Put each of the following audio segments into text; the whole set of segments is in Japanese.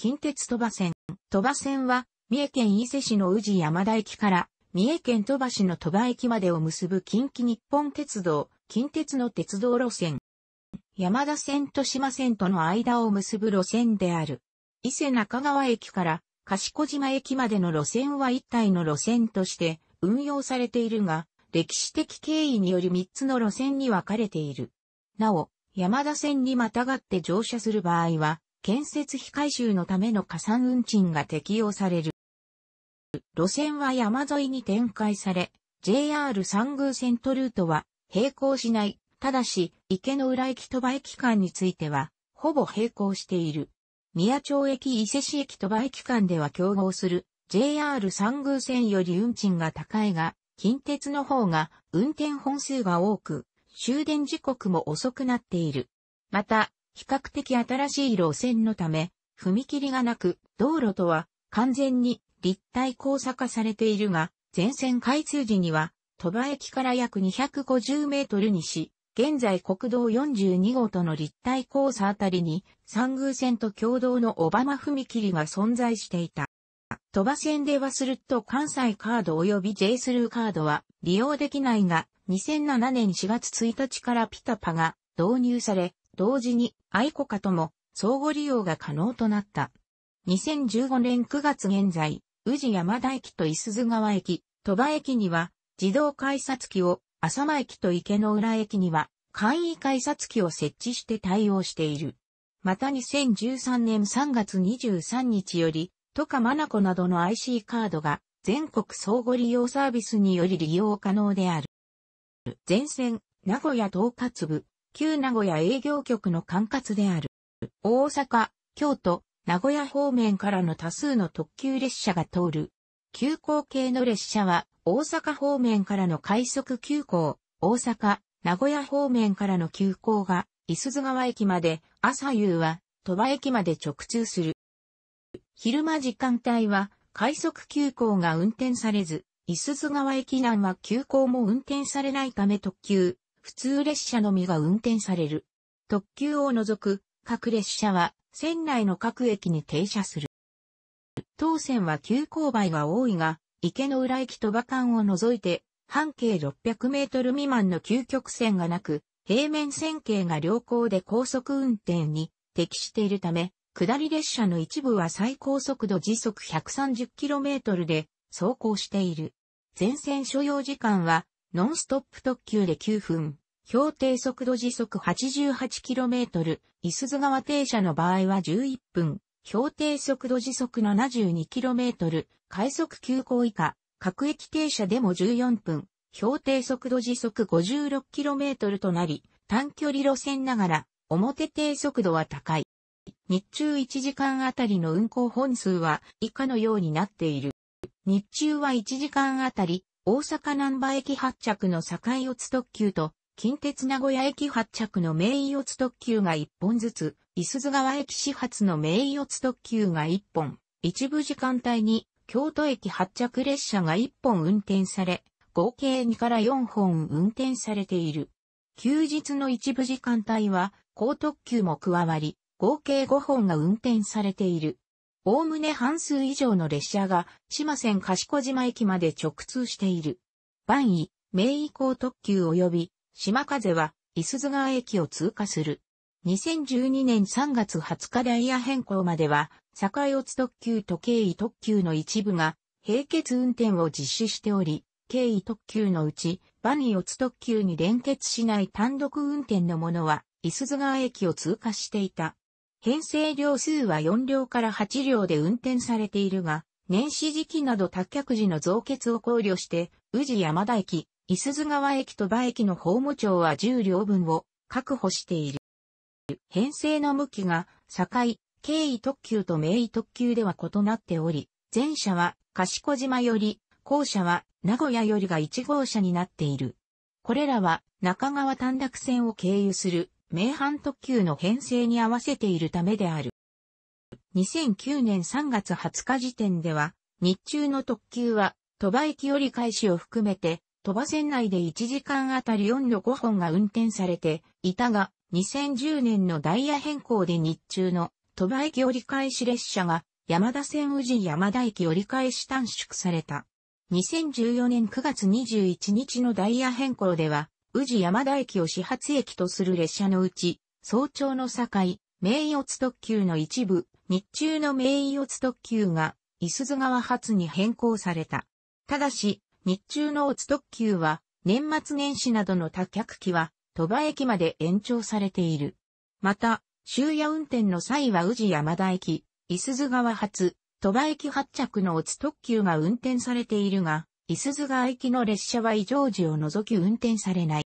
近鉄鳥羽線。鳥羽線は、三重県伊勢市の宇治山田駅から、三重県鳥羽市の鳥羽駅までを結ぶ近畿日本鉄道、近鉄の鉄道路線。山田線と島線との間を結ぶ路線である。伊勢中川駅から賢島駅までの路線は一体の路線として運用されているが、歴史的経緯により3つの路線に分かれている。なお、山田線にまたがって乗車する場合は、建設費回収のための加算運賃が適用される。路線は山沿いに展開され、JR 三宮線とルートは並行しない。ただし、池の浦駅と場駅間については、ほぼ並行している。宮町駅伊勢市駅と場駅間では競合する JR 三宮線より運賃が高いが、近鉄の方が運転本数が多く、終電時刻も遅くなっている。また、比較的新しい路線のため、踏切がなく、道路とは完全に立体交差化されているが、全線開通時には、鳥羽駅から約250メートルにし、現在国道42号との立体交差あたりに、三宮線と共同の小浜踏切が存在していた。鳥羽線ではすると関西カード及び J スルーカードは利用できないが、2007年4月1日からピタパが導入され、同時に愛コカとも相互利用が可能となった。2015年9月現在、宇治山田駅と伊鈴川駅、鳥羽駅には自動改札機を、浅間駅と池の浦駅には簡易改札機を設置して対応している。また2013年3月23日より、トカマナコなどの IC カードが全国相互利用サービスにより利用可能である。全線、名古屋統括部、旧名古屋営業局の管轄である。大阪、京都、名古屋方面からの多数の特急列車が通る。急行系の列車は、大阪方面からの快速急行、大阪、名古屋方面からの急行が、伊鈴川駅まで、朝夕は、鳥羽駅まで直通する。昼間時間帯は、快速急行が運転されず、伊鈴川駅南は急行も運転されないため特急、普通列車のみが運転される。特急を除く各列車は線内の各駅に停車する。当線は急勾配が多いが、池の裏駅と馬間を除いて半径600メートル未満の急曲線がなく、平面線形が良好で高速運転に適しているため、下り列車の一部は最高速度時速 130km で走行している。全線所要時間はノンストップ特急で9分、標定速度時速 88km、伊鈴川停車の場合は11分、標定速度時速 72km、快速急行以下、各駅停車でも14分、標定速度時速 56km となり、短距離路線ながら、表定速度は高い。日中1時間あたりの運行本数は以下のようになっている。日中は1時間あたり大阪南波駅発着の境四つ特急と、近鉄名古屋駅発着の名医四つ特急が1本ずつ、伊豆川駅始発の名医四つ特急が1本、一部時間帯に、京都駅発着列車が1本運転され、合計2から4本運転されている。休日の一部時間帯は、高特急も加わり、合計5本が運転されている。おおむね半数以上の列車が、島線賢島駅まで直通している。万位、名以降特急及び、島風は、伊津川駅を通過する。2012年3月20日ダイヤ変更までは、境四特急と経緯特急の一部が、並結運転を実施しており、経緯特急のうち、万位四特急に連結しない単独運転のものは、伊津川駅を通過していた。編成量数は4両から8両で運転されているが、年始時期など脱却時の増結を考慮して、宇治山田駅、伊鈴川駅と馬駅の法務庁は10両分を確保している。編成の向きが、境、経緯特急と名位特急では異なっており、前者は賢島より、後者は名古屋よりが1号車になっている。これらは中川短絡線を経由する名阪特急の編成に合わせているためである。2009年3月20日時点では、日中の特急は、鳥羽駅折り返しを含めて、鳥羽線内で1時間あたり4の5本が運転されていたが、2010年のダイヤ変更で日中の鳥羽駅折り返し列車が山田線宇治山田駅折り返し短縮された。2014年9月21日のダイヤ変更では、宇治山田駅を始発駅とする列車のうち、早朝の境、名誉特急の一部、日中の名誉特急が、伊鈴川発に変更された。ただし、日中のオ特急は、年末年始などの多客機は、鳥羽駅まで延長されている。また、終夜運転の際は宇治山田駅、伊鈴川発、鳥羽駅発着のオ特急が運転されているが、いすず川行きの列車は異常時を除き運転されない。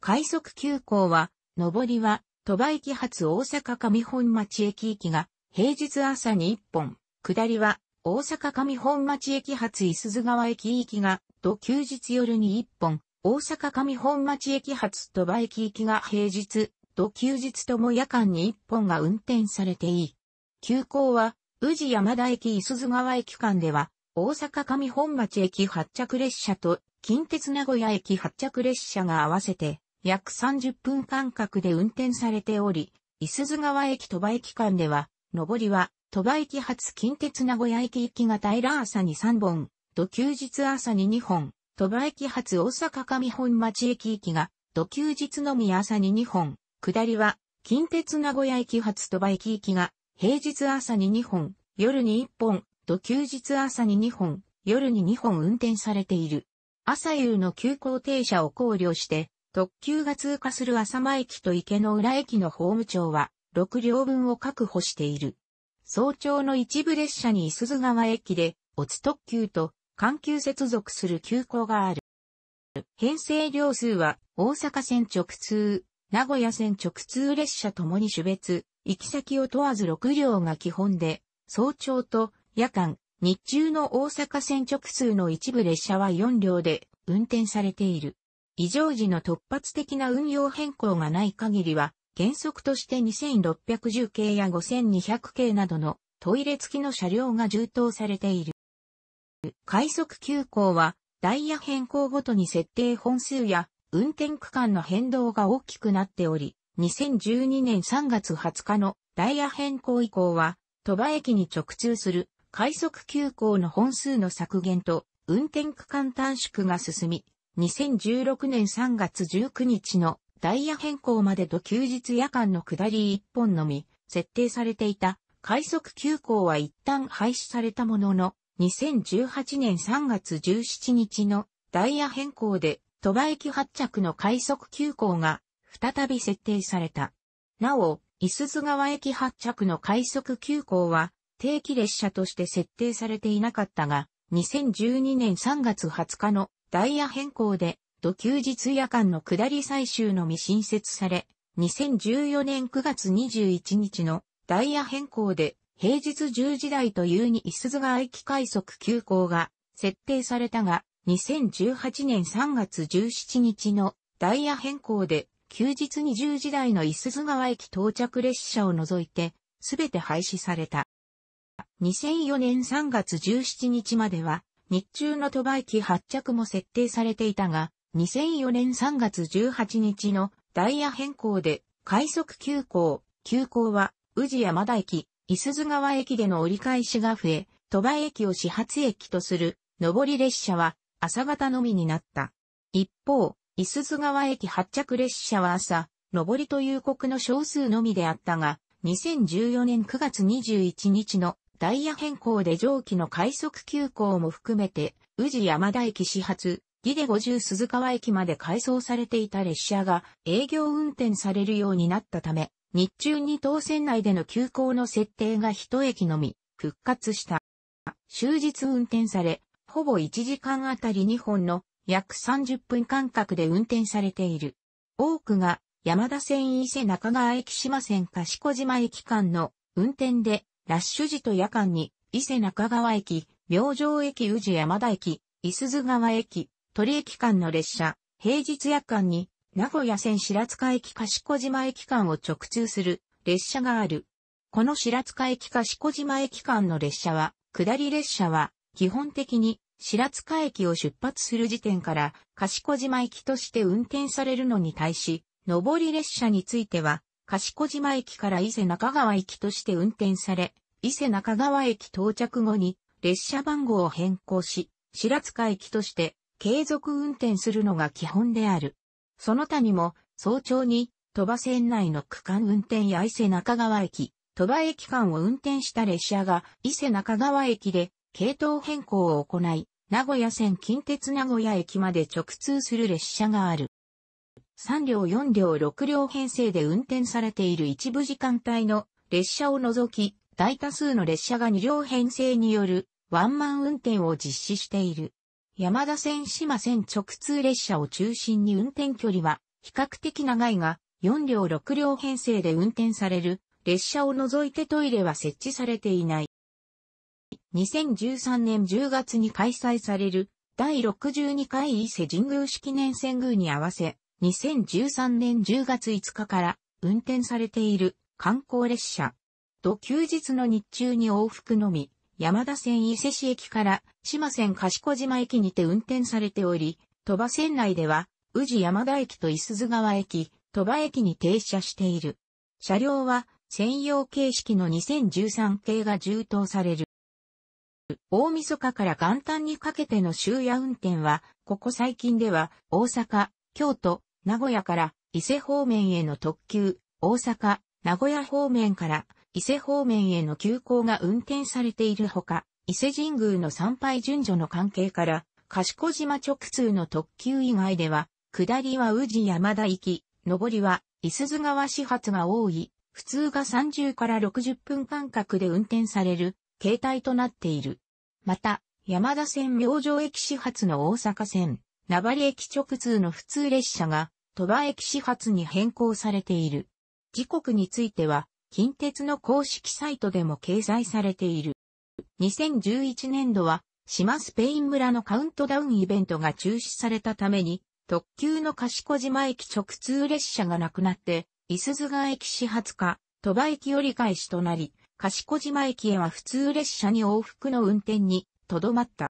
快速急行は、上りは、鳥羽駅発大阪上本町駅行きが、平日朝に1本、下りは、大阪上本町駅発いすず川駅行きが、と休日夜に1本、大阪上本町駅発鳥羽駅行きが平日、と休日とも夜間に1本が運転されていい。急行は、宇治山田駅いす川駅間では、大阪上本町駅発着列車と近鉄名古屋駅発着列車が合わせて約30分間隔で運転されており、伊鈴川駅鳥羽駅間では、上りは鳥羽駅発近鉄名古屋駅行きが平朝に3本、土休日朝に2本、鳥羽駅発大阪上本町駅行きが土休日のみ朝に2本、下りは近鉄名古屋駅発鳥羽駅行きが平日朝に2本、夜に1本、と休日朝に2本、夜に2本運転されている。朝夕の急行停車を考慮して、特急が通過する浅間駅と池の浦駅の法務庁は、6両分を確保している。早朝の一部列車に伊鈴川駅で、オツ特急と環球接続する急行がある。編成両数は、大阪線直通、名古屋線直通列車ともに種別、行き先を問わず6両が基本で、早朝と夜間、日中の大阪線直通の一部列車は4両で運転されている。異常時の突発的な運用変更がない限りは、原則として2610系や5200系などのトイレ付きの車両が充当されている。快速急行は、ダイヤ変更ごとに設定本数や運転区間の変動が大きくなっており、2012年3月20日のダイヤ変更以降は、鳥羽駅に直通する快速急行の本数の削減と運転区間短縮が進み、2016年3月19日のダイヤ変更までと休日夜間の下り1本のみ、設定されていた快速急行は一旦廃止されたものの、2018年3月17日のダイヤ変更で鳥羽駅発着の快速急行が再び設定された。なお、伊津川駅発着の快速急行は定期列車として設定されていなかったが、2012年3月20日のダイヤ変更で、土休日夜間の下り最終のみ新設され、2014年9月21日のダイヤ変更で、平日10時台というに伊津川駅快速急行が設定されたが、2018年3月17日のダイヤ変更で、休日20時台の伊津川駅到着列車を除いて、すべて廃止された。2004年3月17日までは、日中の飛ば機発着も設定されていたが、2004年3月18日のダイヤ変更で、快速急行、急行は、宇治山田駅、伊津川駅での折り返しが増え、鳥羽駅を始発駅とする、上り列車は、朝方のみになった。一方、伊津川駅発着列車は朝、上りという国の少数のみであったが、2014年9月21日のダイヤ変更で上記の快速急行も含めて、宇治山田駅始発、ギデ50鈴川駅まで改装されていた列車が営業運転されるようになったため、日中に当線内での急行の設定が一駅のみ復活した。終日運転され、ほぼ1時間あたり2本の約30分間隔で運転されている。多くが山田線伊勢中川駅島線賢島駅間の運転でラッシュ時と夜間に、伊勢中川駅、明星駅宇治山田駅、伊鈴川駅、鳥駅間の列車、平日夜間に、名古屋線白塚駅賢島駅間を直通する列車がある。この白塚駅賢島駅間の列車は、下り列車は、基本的に白塚駅を出発する時点から、賢島駅として運転されるのに対し、上り列車については、賢島駅から伊勢中川駅として運転され、伊勢中川駅到着後に列車番号を変更し、白塚駅として継続運転するのが基本である。その他にも早朝に鳥羽線内の区間運転や伊勢中川駅、鳥羽駅間を運転した列車が伊勢中川駅で系統変更を行い、名古屋線近鉄名古屋駅まで直通する列車がある。3両4両6両編成で運転されている一部時間帯の列車を除き、大多数の列車が2両編成によるワンマン運転を実施している。山田線島線直通列車を中心に運転距離は比較的長いが、4両6両編成で運転される列車を除いてトイレは設置されていない。2013年10月に開催される第62回伊勢神宮式年遷宮に合わせ、2013年10月5日から運転されている観光列車。土休日の日中に往復のみ、山田線伊勢市駅から島線賢島駅にて運転されており、鳥羽線内では宇治山田駅と伊鈴川駅、鳥羽駅に停車している。車両は専用形式の2013系が充当される。大晦日から元旦にかけての終夜運転は、ここ最近では大阪、京都、名古屋から伊勢方面への特急、大阪、名古屋方面から伊勢方面への急行が運転されているほか、伊勢神宮の参拝順序の関係から、賢島直通の特急以外では、下りは宇治山田行き、上りは伊鈴川始発が多い、普通が30から60分間隔で運転される、形態となっている。また、山田線明星駅始発の大阪線、名張駅直通の普通列車が、鳥羽駅始発に変更されている。時刻については、近鉄の公式サイトでも掲載されている。2011年度は、島スペイン村のカウントダウンイベントが中止されたために、特急の賢島駅直通列車がなくなって、伊鈴川駅始発か、鳥羽駅折り返しとなり、賢島駅へは普通列車に往復の運転にとどまった。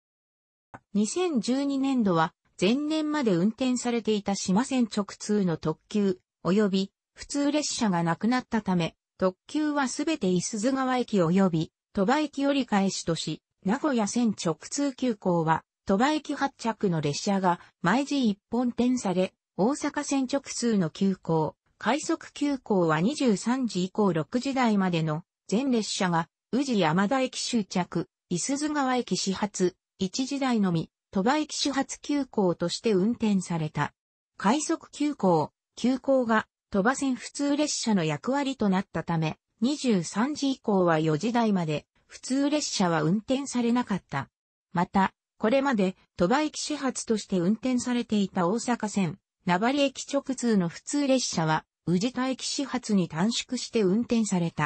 2012年度は前年まで運転されていた島線直通の特急、及び普通列車がなくなったため、特急はすべて伊鈴川駅及び鳥羽駅折り返しとし、名古屋線直通急行は鳥羽駅発着の列車が毎時一本転され、大阪線直通の急行、快速急行は23時以降6時台までの全列車が宇治山田駅終着、伊鈴川駅始発、1時台のみ、鳥羽駅始発急行として運転された。快速急行、急行が鳥羽線普通列車の役割となったため、23時以降は4時台まで普通列車は運転されなかった。また、これまで鳥羽駅始発として運転されていた大阪線、名張駅直通の普通列車は、宇治田駅始発に短縮して運転された。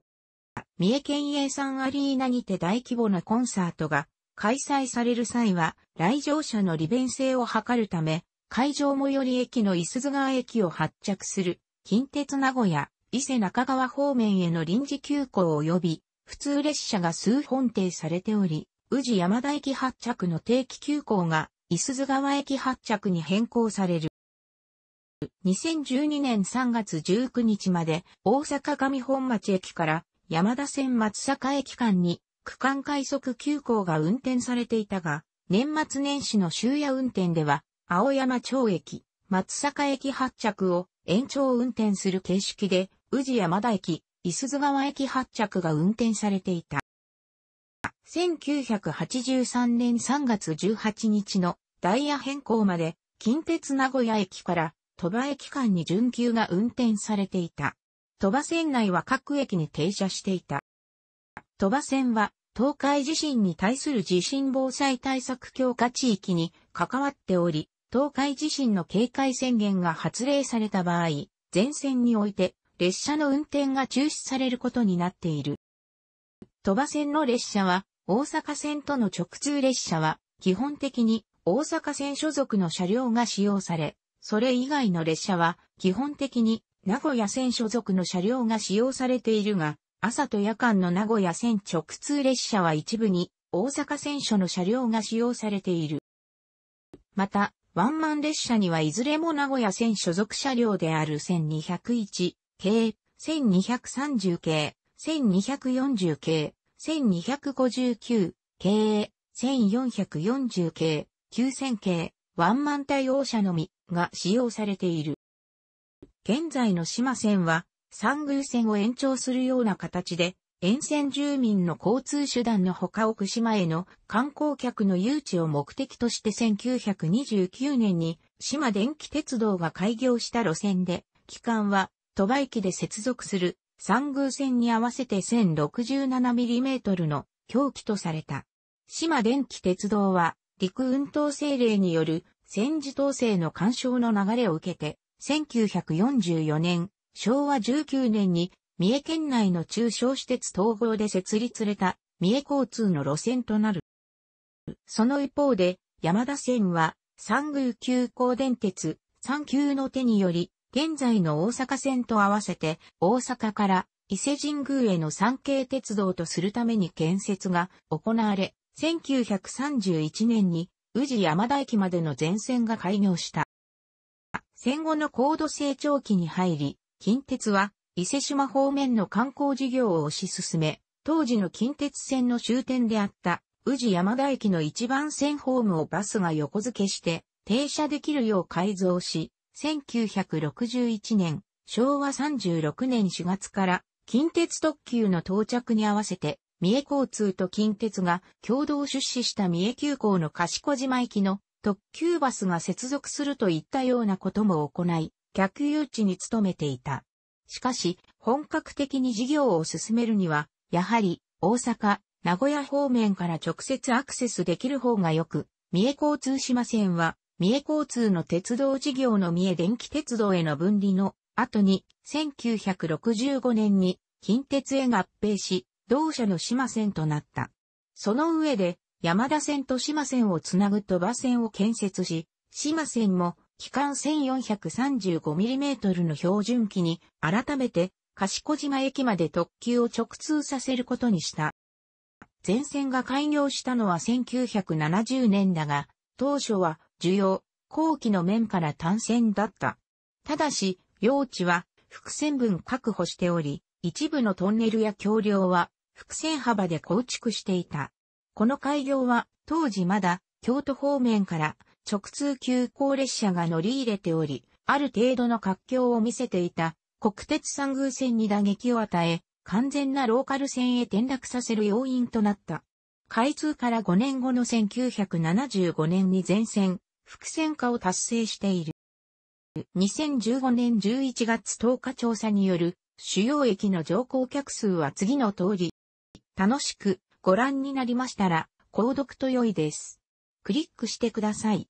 三重県営産アリーナにて大規模なコンサートが開催される際は、来場者の利便性を図るため、会場最寄り駅の伊豆川駅を発着する、近鉄名古屋、伊勢中川方面への臨時急行及び、普通列車が数本定されており、宇治山田駅発着の定期急行が、伊豆川駅発着に変更される。2012年3月19日まで、大阪上本町駅から山田線松阪駅間に区間快速急行が運転されていたが、年末年始の終夜運転では、青山町駅、松阪駅発着を延長運転する形式で、宇治山田駅、伊豆川駅発着が運転されていた。1983年3月18日のダイヤ変更まで、近鉄名古屋駅から鳥羽駅間に準急が運転されていた。鳥羽線内は各駅に停車していた。鳥羽線は東海地震に対する地震防災対策強化地域に関わっており、東海地震の警戒宣言が発令された場合、全線において列車の運転が中止されることになっている。鳥羽線の列車は大阪線との直通列車は基本的に大阪線所属の車両が使用され、それ以外の列車は基本的に名古屋線所属の車両が使用されているが、朝と夜間の名古屋線直通列車は一部に大阪線所の車両が使用されている。また、ワンマン列車にはいずれも名古屋線所属車両である1201系、1230系、1240系、1259系、1440系、9000系、ワンマン対応車のみが使用されている。現在の島線は三宮線を延長するような形で、沿線住民の交通手段のほか奥島への観光客の誘致を目的として1929年に島電気鉄道が開業した路線で、期間は鳥羽駅で接続する三宮線に合わせて 1067mm の狂気とされた。島電気鉄道は陸運統制令による戦時統制の干渉の流れを受けて、1944年昭和19年に三重県内の中小施設統合で設立された三重交通の路線となる。その一方で山田線は三宮急行電鉄三級の手により現在の大阪線と合わせて大阪から伊勢神宮への三景鉄道とするために建設が行われ、1931年に宇治山田駅までの全線が開業した。戦後の高度成長期に入り、近鉄は伊勢島方面の観光事業を推し進め、当時の近鉄線の終点であった宇治山田駅の一番線ホームをバスが横付けして停車できるよう改造し、1961年、昭和36年4月から近鉄特急の到着に合わせて、三重交通と近鉄が共同出資した三重急行の賢島駅の特急バスが接続するといったようなことも行い、客誘致に努めていた。しかし、本格的に事業を進めるには、やはり、大阪、名古屋方面から直接アクセスできる方がよく、三重交通島線は、三重交通の鉄道事業の三重電気鉄道への分離の後に、1965年に近鉄へ合併し、同社の島線となった。その上で、山田線と島線をつなぐ鳥羽線を建設し、島線も機関 1435mm の標準機に改めて賢島駅まで特急を直通させることにした。全線が開業したのは1970年だが、当初は需要、後期の面から単線だった。ただし、用地は伏線分確保しており、一部のトンネルや橋梁は伏線幅で構築していた。この開業は当時まだ京都方面から直通急行列車が乗り入れており、ある程度の活況を見せていた国鉄三宮線に打撃を与え、完全なローカル線へ転落させる要因となった。開通から5年後の1975年に全線、複線化を達成している。2015年11月10日調査による主要駅の乗降客数は次の通り。楽しくご覧になりましたら、購読と良いです。クリックしてください。